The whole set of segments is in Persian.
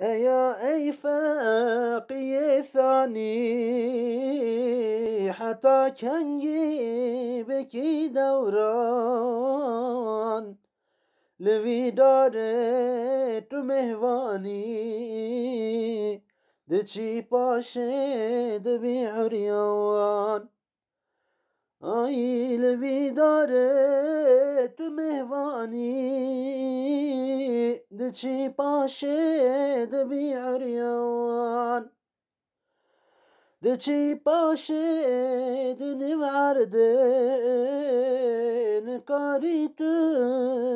یا ای فاقی ثانی حتی کنگی بکی دوران لوی داره تو مهوانی دچی پاشه بی عریان آی لوی داره تو مهوانی چی پاشید بیاریان دچی پاشید نورده نکاری تو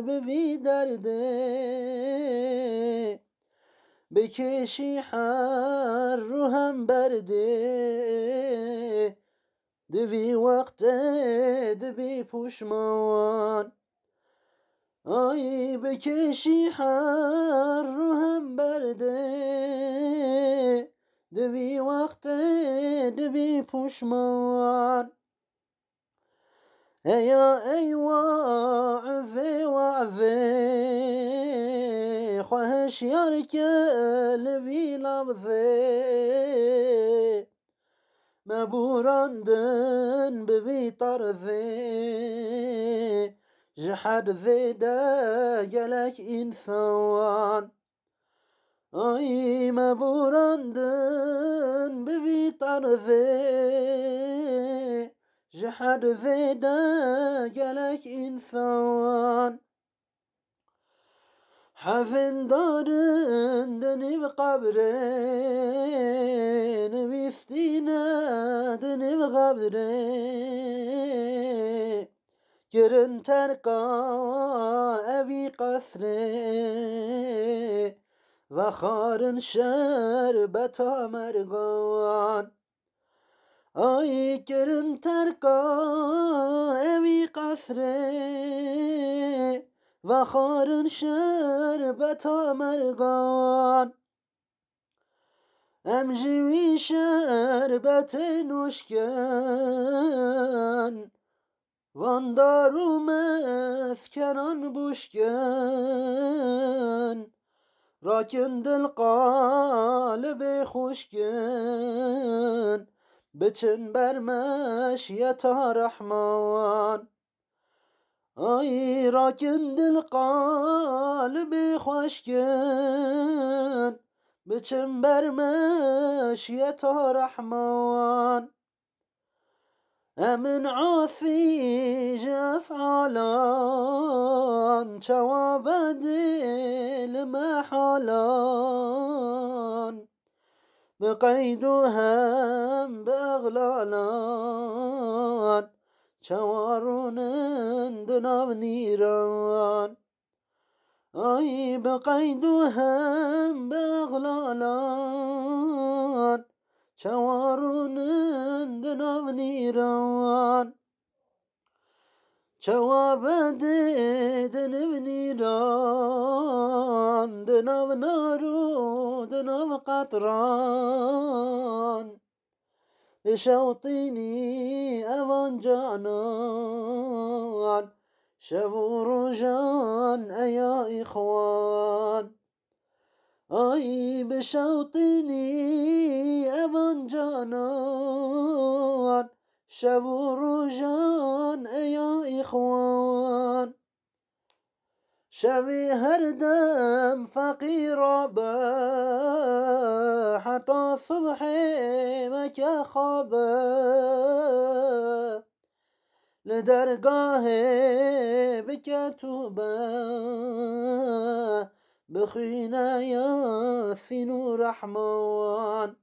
به وی درده بکشی هر رو هم برده دوی وقت دوی پشمان آی بکشی هر رو هم برده دوی وقت دوی پشمان ایا ای واعظه واعظه خواهش یار که لوی لبزه مبوراندن به طرزه جحد زيدا يلك إنسان أي ما بوراندن بفي طرزي جحد زيدا يلك إنسان حزن دادن دني بقبرين بيستينا دني بقبرين گرن اوی قصره و خارن شربت آمرگان آی گرن اوی قصره و خارن شربت آمرگان امجوی شربت نوشکن Van darum efkenan buşken Rakin dil kalbi hoşken Biçin bermeş yeta rahman Ay rakin dil kalbi hoşken Biçin bermeş yeta rahman من عثيج أفعالان شوابد بقيد هم بأغلالان شوارون دناب نيران أي هم بأغلالان چوارونن دنام نیروان چواب دن نیران، ایران نارو دنام قطران به شوطینی اوان جانان شبور جان ایا آی به شوقینی اوان جانان شب و روژان ای اخوان شوی هر دم فقیر به حتی صبح مکه خوابه لدرگاه بکه بخينا يا سينو رحمان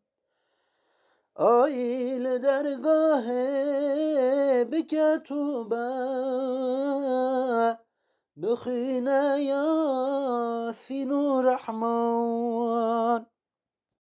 آيل درگاه بکتوبه بخينا سينو رحمان